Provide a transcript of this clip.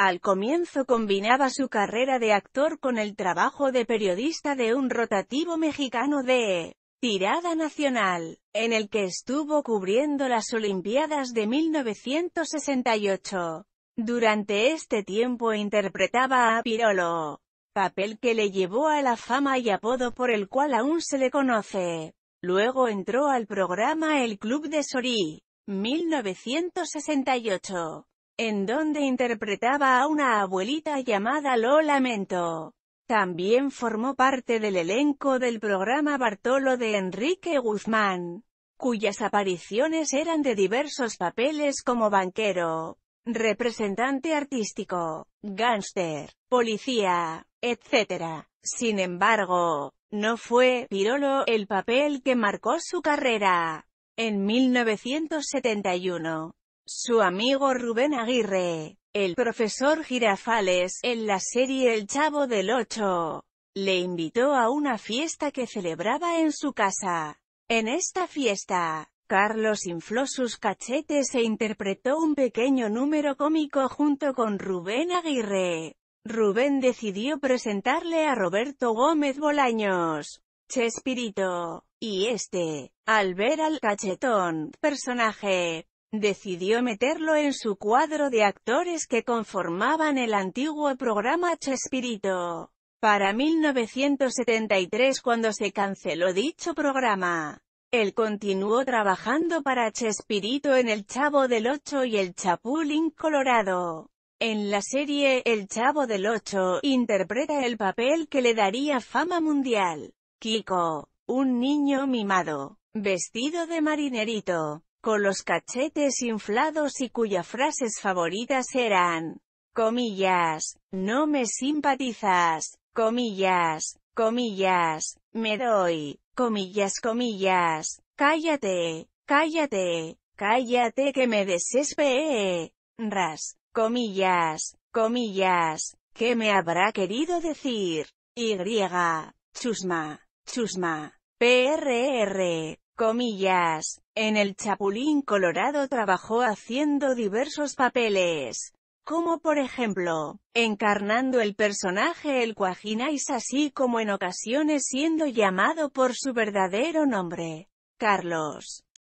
Al comienzo combinaba su carrera de actor con el trabajo de periodista de un rotativo mexicano de tirada nacional, en el que estuvo cubriendo las Olimpiadas de 1968. Durante este tiempo interpretaba a Pirolo, papel que le llevó a la fama y apodo por el cual aún se le conoce. Luego entró al programa El Club de Sorí, 1968 en donde interpretaba a una abuelita llamada Lo Lamento. También formó parte del elenco del programa Bartolo de Enrique Guzmán, cuyas apariciones eran de diversos papeles como banquero, representante artístico, gángster, policía, etc. Sin embargo, no fue Pirolo el papel que marcó su carrera. En 1971, su amigo Rubén Aguirre, el profesor Girafales, en la serie El Chavo del Ocho, le invitó a una fiesta que celebraba en su casa. En esta fiesta, Carlos infló sus cachetes e interpretó un pequeño número cómico junto con Rubén Aguirre. Rubén decidió presentarle a Roberto Gómez Bolaños, Chespirito, y este, al ver al cachetón personaje, decidió meterlo en su cuadro de actores que conformaban el antiguo programa Chespirito. Para 1973 cuando se canceló dicho programa, él continuó trabajando para Chespirito en El Chavo del Ocho y El Chapulín Colorado. En la serie El Chavo del Ocho, interpreta el papel que le daría fama mundial. Kiko, un niño mimado, vestido de marinerito, con los cachetes inflados y cuya frases favoritas eran, comillas, no me simpatizas, comillas, comillas, me doy, comillas, comillas, cállate, cállate, cállate que me desesperé, ras, comillas, comillas, ¿qué me habrá querido decir? Y, chusma, chusma, prr, Comillas. En el Chapulín Colorado trabajó haciendo diversos papeles, como por ejemplo, encarnando el personaje El Cuajinais así como en ocasiones siendo llamado por su verdadero nombre, Carlos.